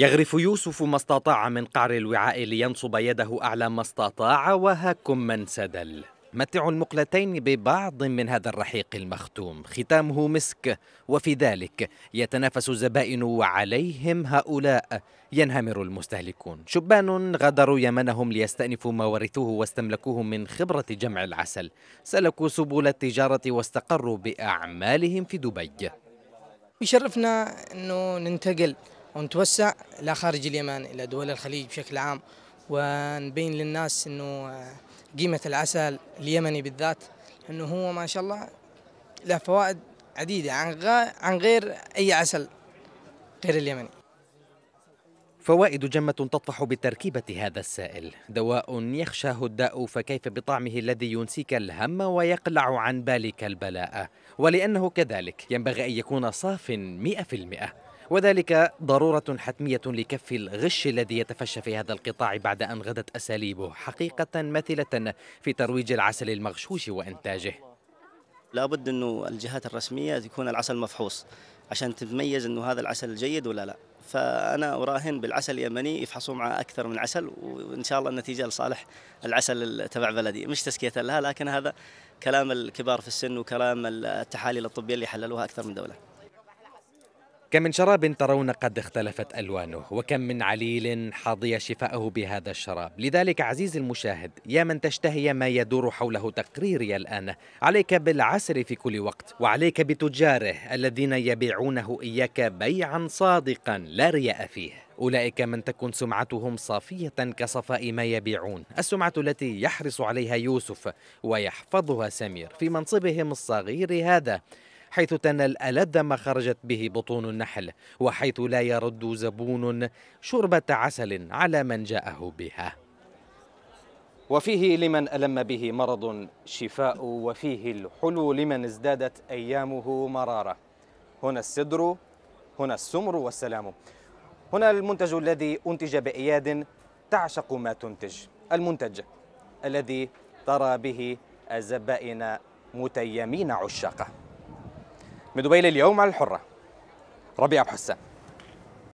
يغرف يوسف ما استطاع من قعر الوعاء لينصب يده أعلى ما استطاع وهاكم من سدل متع المقلتين ببعض من هذا الرحيق المختوم ختامه مسك وفي ذلك يتنافس الزبائن وعليهم هؤلاء ينهمر المستهلكون شبان غادروا يمنهم ليستأنفوا ما ورثوه واستملكوه من خبرة جمع العسل سلكوا سبل التجارة واستقروا بأعمالهم في دبي يشرفنا أنه ننتقل ونتوسع لخارج اليمن إلى دول الخليج بشكل عام ونبين للناس أنه آه، قيمة العسل اليمني بالذات أنه هو ما شاء الله له فوائد عديدة عن غير أي عسل غير اليمني فوائد جمة تطفح بتركيبة هذا السائل دواء يخشاه الداء فكيف بطعمه الذي ينسيك الهم ويقلع عن بالك البلاء ولأنه كذلك ينبغي أن يكون صاف مئة في المئة وذلك ضرورة حتمية لكف الغش الذي يتفشى في هذا القطاع بعد أن غدت أساليبه حقيقة مثلة في ترويج العسل المغشوش وإنتاجه لابد أنه الجهات الرسمية تكون العسل مفحوص عشان تتميز أنه هذا العسل جيد ولا لا فأنا أراهن بالعسل اليمني يفحصوا معه أكثر من عسل وإن شاء الله النتيجة لصالح العسل تبع بلدي مش تزكية لها لكن هذا كلام الكبار في السن وكلام التحاليل الطبية اللي حللوها أكثر من دولة كم من شراب ترون قد اختلفت الوانه وكم من عليل حظي شفاءه بهذا الشراب لذلك عزيزي المشاهد يا من تشتهي ما يدور حوله تقريري الان عليك بالعسر في كل وقت وعليك بتجاره الذين يبيعونه اياك بيعا صادقا لا رياء فيه أولئك من تكون سمعتهم صافية كصفاء ما يبيعون السمعة التي يحرص عليها يوسف ويحفظها سمير في منصبهم الصغير هذا حيث تنال الألذ ما خرجت به بطون النحل وحيث لا يرد زبون شربة عسل على من جاءه بها وفيه لمن ألم به مرض شفاء وفيه الحلو لمن ازدادت أيامه مرارة هنا السدر هنا السمر والسلام هنا المنتج الذي أنتج بأياد تعشق ما تنتج المنتج الذي ترى به الزبائن متيمين عشاقه من دبي لليوم على الحرة ربيع أبو حسان